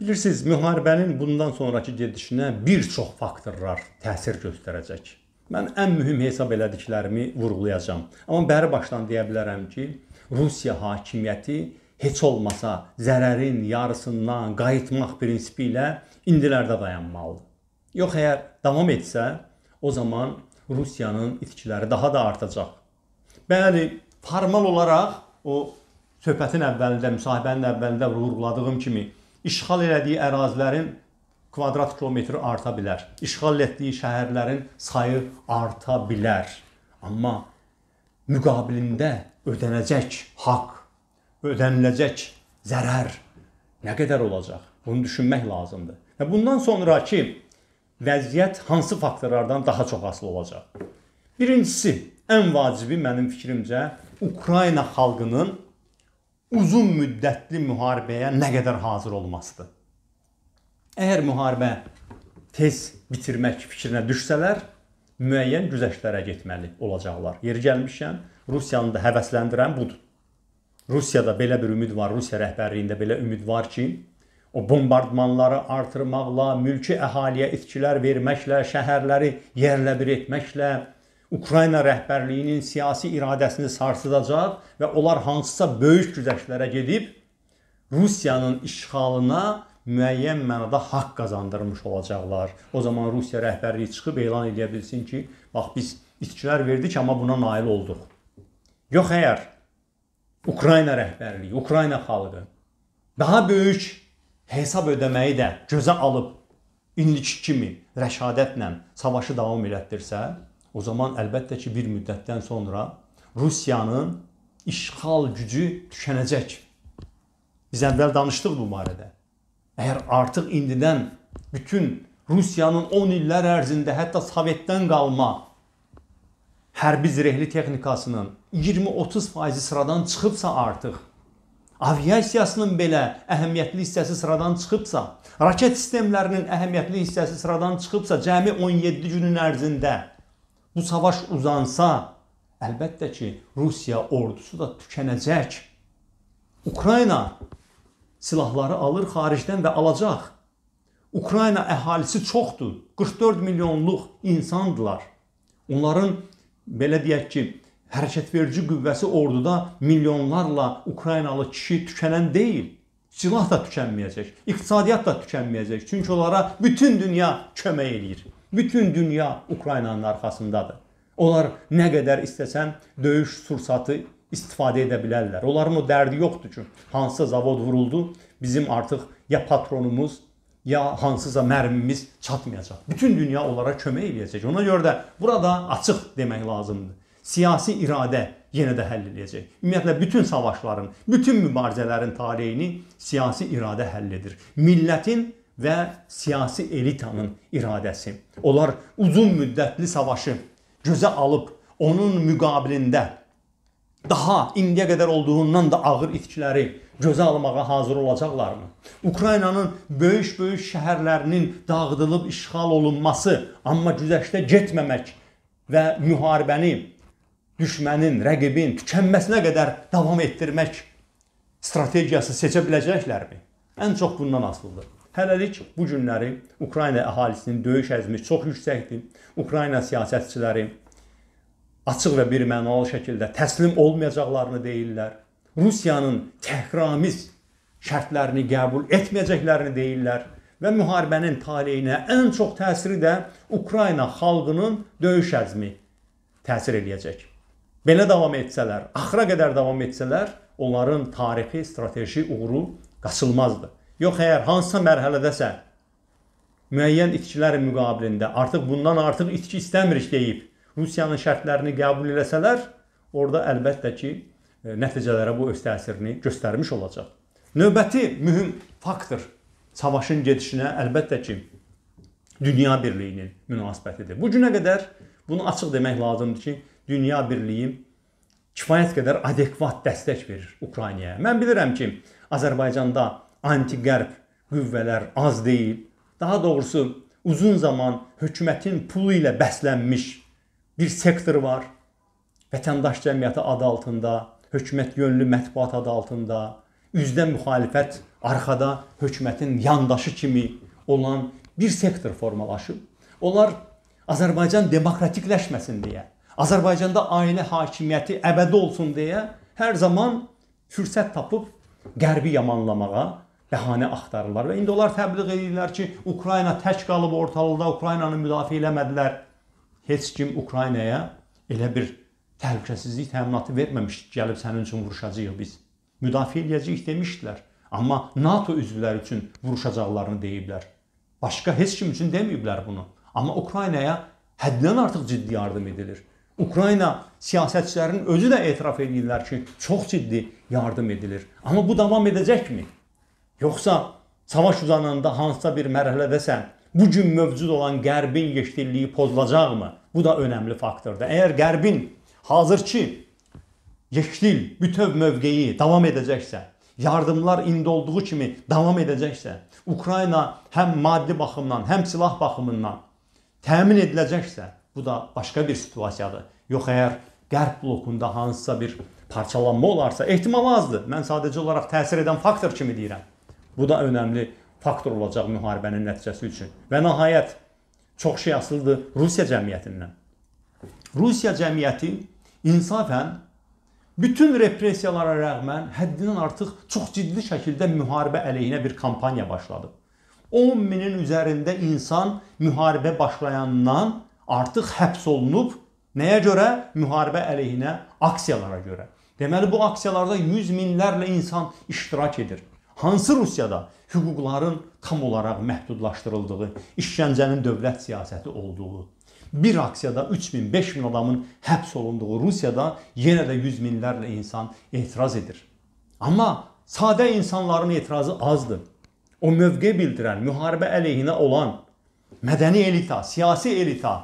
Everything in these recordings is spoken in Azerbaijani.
Bilirsiniz, müharibənin bundan sonrakı gedişinə bir çox faktorlar təsir göstərəcək. Mən ən mühüm hesab elədiklərimi vurğulayacağam. Amma bəri başdan deyə bilərəm ki, Rusiya hakimiyyəti heç olmasa zərərin yarısından qayıtmaq prinsipi ilə indilərdə dayanmalıdır. Yox əgər davam etsə, o zaman Rusiyanın itkiləri daha da artacaq. Bəli, formal olaraq o söhbətin əvvəlində, müsahibənin əvvəlində vurğuladığım kimi işğal elədiyi ərazilərin kvadrat kilometri arta bilər. İşğal etdiyi şəhərlərin sayı arta bilər. Amma müqabilində ödəniləcək haqq, ödəniləcək zərər nə qədər olacaq? Bunu düşünmək lazımdır. Və bundan sonrakı vəziyyət hansı faktorlardan daha çox asılı olacaq? Birincisi, ən vacibi mənim fikrimcə Ukrayna xalqının uzun müddətli müharibəyə nə qədər hazır olmasıdır. Əgər müharibə tez bitirmək fikrinə düşsələr, müəyyən güzəştlərə getməli olacaqlar. Yeri gəlmişkən, Rusiyanı da həvəsləndirən budur. Rusiyada belə bir ümid var, Rusiya rəhbərliyində belə ümid var ki, o bombardmanları artırmaqla, mülki əhaliyə itkilər verməklə, şəhərləri yerlə bir etməklə, Ukrayna rəhbərliyinin siyasi iradəsini sarsıdacaq və onlar hansısa böyük güzəştlərə gedib Rusiyanın işğalına müəyyən mənada haqq qazandırmış olacaqlar. O zaman Rusiya rəhbərliyi çıxıb elan edə bilsin ki, bax biz itkilər verdik, amma buna nail olduq. Yox əgər Ukrayna rəhbərliyi, Ukrayna xalqı daha böyük hesab ödəməyi də gözə alıb indiki kimi rəşadətlə savaşı davam elətdirsə, O zaman əlbəttə ki, bir müddətdən sonra Rusiyanın işğal gücü tükənəcək. Biz əvvəl danışdıq bu barədə. Əgər artıq indidən bütün Rusiyanın 10 illər ərzində hətta Sovetdən qalma hərbi zirehli texnikasının 20-30% sıradan çıxıbsa artıq, aviasiyasının belə əhəmiyyətli hissəsi sıradan çıxıbsa, raket sistemlərinin əhəmiyyətli hissəsi sıradan çıxıbsa, cəmi 17 günün ərzində bu savaş uzansa, əlbəttə ki, Rusiya ordusu da tükənəcək. Ukrayna silahları alır xaricdən və alacaq. Ukrayna əhalisi çoxdur. 44 milyonluq insandılar. Onların belə deyək ki, hərəkətverici qüvvəsi orduda milyonlarla Ukraynalı kişi tükənən deyil. Silah da tükənməyəcək, iqtisadiyyat da tükənməyəcək. Çünki onlara bütün dünya kömək eləyir. Bütün dünya Ukraynanın arxasındadır. Onlar nə qədər istəsən döyüş sursatı istifadə edə bilərlər. Onların o dərdi yoxdur ki, hansısa zavod vuruldu, bizim artıq ya patronumuz, ya hansısa mərmimiz çatmayacaq. Bütün dünya onlara kömək eləyəcək. Ona görə də burada açıq demək lazımdır. Siyasi iradə yenə də həll eləyəcək. Ümumiyyətlə bütün savaşların, bütün mübarizələrin taleyini siyasi iradə həll edir. Millətin və siyasi elitanın iradəsi. Onlar uzun müddətli savaşı gözə alıb onun müqabilində daha indiyə qədər olduğundan da ağır itkiləri gözə almağa hazır olacaqlarmı? Ukraynanın böyük-böyük şəhərlərinin dağıdılıb işğal olunması, amma güzəştə getməmək və müharibəni düşmənin, rəqibin tükənməsinə qədər davam etdirmək strategiyası seçə biləcəklərmi? Ən çox bundan asılıdır. Hələlik bu günləri Ukrayna əhalisinin döyüş əzmi çox yüksəkdir. Ukrayna siyasətçiləri açıq və birmənalı şəkildə təslim olmayacaqlarını deyirlər. Rusiyanın təhramiz şərtlərini qəbul etməyəcəklərini deyirlər və müharibənin taleyinə ən çox təsiri də Ukrayna xalqının döyüş əzmi təsir eləyəcək. Belə davam etsələr, axıra qədər davam etsələr, onların tarixi, strateji uğuru qaçılmazdır. Yox əgər hansısa mərhələdəsə müəyyən itkilərin müqabilində artıq bundan artıq itki istəmirik deyib Rusiyanın şərtlərini qəbul eləsələr, orada əlbəttə ki, e, nəticələrə bu öz təsirini göstərmiş olacaq. Növbəti mühüm faktor savaşın gedişinə əlbəttə ki, dünya birliyinin münasibətidir. Bu günə qədər bunu açıq demək lazımdır ki, dünya birliyi kifayət qədər adekvat dəstək verir Ukraynaya. Mən bilirəm ki, Azərbaycanda antiqərb qüvvələr az deyil. Daha doğrusu uzun zaman hökumətin pulu ilə bəslənmiş bir sektor var. Vətəndaş cəmiyyəti adı altında, hökumət yönlü mətbuat adı altında, üzdə müxalifət, arxada hökumətin yandaşı kimi olan bir sektor formalaşıb. Onlar Azərbaycan demokratikləşməsin deyə, Azərbaycanda ailə hakimiyyəti əbədi olsun deyə hər zaman fürsət tapıb qərbi yamanlamağa, bəhanə axtarırlar və indi onlar təbliğ edirlər ki, Ukrayna tək qalıb ortalıqda, Ukraynanı müdafiə eləmədilər. Heç kim Ukraynaya elə bir təhlükəsizlik təminatı verməmişdi. Gəlib sənin üçün vuruşacağıq biz. Müdafiə eləyəcəyik demişdilər. Amma NATO üzvləri üçün vuruşacaqlarını deyiblər. Başqa heç kim üçün deməyiblər bunu. Amma Ukraynaya həddən artıq ciddi yardım edilir. Ukrayna siyasətçilərinin özü də etiraf edirlər ki, çox ciddi yardım edilir. Amma bu davam edəcəkmi? Yoxsa savaş uzananda hansısa bir mərhələdəsən, bu gün mövcud olan Qərbin yeşilliyi pozulacaqmı? Bu da önəmli faktordur. Əgər Qərbin hazırki yeşil bütöv mövqeyi davam edəcəksə, yardımlar indi olduğu kimi davam edəcəksə, Ukrayna həm maddi baxımdan, həm silah baxımından təmin ediləcəksə, bu da başqa bir situasiyadır. Yox əgər Qərb blokunda hansısa bir parçalanma olarsa, ehtimal azdır. Mən sadəcə olaraq təsir edən faktor kimi deyirəm. Bu da önəmli faktor olacaq müharibənin nəticəsi üçün. Və nəhayət çox şey asılıdır Rusiya cəmiyyətindən. Rusiya cəmiyyəti insafən bütün repressiyalara rəğmən həddindən artıq çox ciddi şəkildə müharibə əleyhinə bir kampaniya başladı. 10 minin üzərində insan müharibə başlayandan artıq həbs olunub. Nəyə görə? Müharibə əleyhinə aksiyalara görə. Deməli bu aksiyalarda 100 minlərlə insan iştirak edir hansı Rusiyada hüquqların tam olaraq məhdudlaşdırıldığı, işgəncənin dövlət siyasəti olduğu, bir aksiyada 3000, 5000 adamın həbs olunduğu Rusiyada yenə də yüz minlərlə insan etiraz edir. Amma sadə insanların etirazı azdır. O mövqe bildirən, müharibə əleyhinə olan mədəni elita, siyasi elita,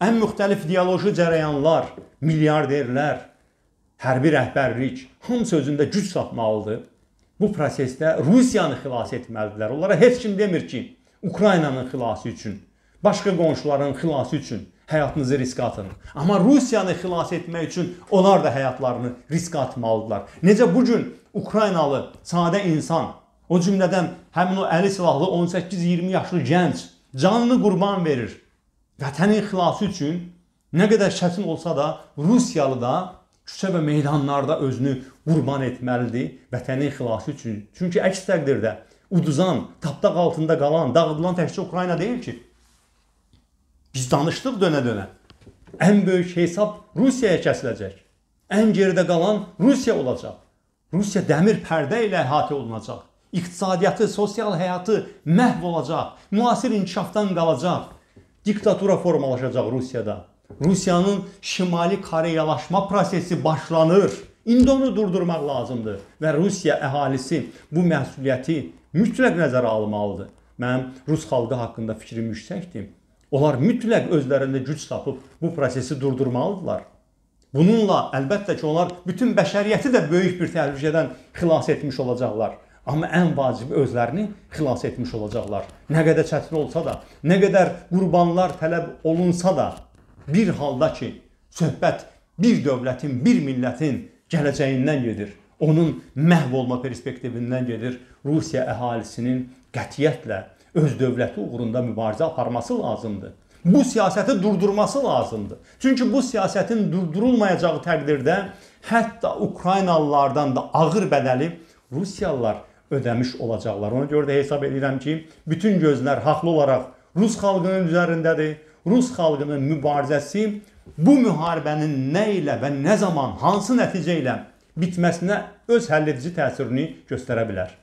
ən müxtəlif ideoloji cərəyanlar, milyarderlər, hərbi rəhbərlik hamı sözündə güc satmalıdır bu prosesdə Rusiyanı xilas etməlidirlər. Onlara heç kim demir ki, Ukraynanın xilası üçün, başqa qonşuların xilası üçün həyatınızı riskə atın. Amma Rusiyanı xilas etmək üçün onlar da həyatlarını riskə atmalıdırlar. Necə bu gün Ukraynalı sadə insan, o cümlədən həmin o əli silahlı 18-20 yaşlı gənc canını qurban verir. Vətənin xilası üçün nə qədər çətin olsa da Rusiyalı da küçə və meydanlarda özünü qurban etməlidir vətənin xilası üçün. Çünki əks təqdirdə uduzan, tapdaq altında qalan, dağıdılan təkcə Ukrayna deyil ki. Biz danışdıq dönə-dönə. Ən böyük hesab Rusiyaya kəsiləcək. Ən geridə qalan Rusiya olacaq. Rusiya dəmir pərdə ilə əhatə olunacaq. İqtisadiyyatı, sosial həyatı məhv olacaq. Müasir inkişafdan qalacaq. Diktatura formalaşacaq Rusiyada. Rusiyanın şimali koreyalaşma prosesi başlanır. İndi onu durdurmaq lazımdır və Rusiya əhalisi bu məsuliyyəti mütləq nəzərə almalıdır. Mənim rus xalqı haqqında fikrim yüksəkdir. Onlar mütləq özlərində güc tapıb bu prosesi durdurmalıdırlar. Bununla əlbəttə ki, onlar bütün bəşəriyyəti də böyük bir təhlükədən xilas etmiş olacaqlar. Amma ən vacibi özlərini xilas etmiş olacaqlar. Nə qədər çətin olsa da, nə qədər qurbanlar tələb olunsa da bir halda ki, söhbət bir dövlətin, bir millətin gələcəyindən gedir. Onun məhv olma perspektivindən gedir. Rusiya əhalisinin qətiyyətlə öz dövləti uğrunda mübarizə aparması lazımdır. Bu siyasəti durdurması lazımdır. Çünki bu siyasətin durdurulmayacağı təqdirdə hətta Ukraynalılardan da ağır bədəli Rusiyalılar ödəmiş olacaqlar. Ona görə də hesab edirəm ki, bütün gözlər haqlı olaraq Rus xalqının üzərindədir. Rus xalqının mübarizəsi bu müharibənin nə ilə və nə zaman, hansı nəticə ilə bitməsinə öz həlledici təsirini göstərə bilər.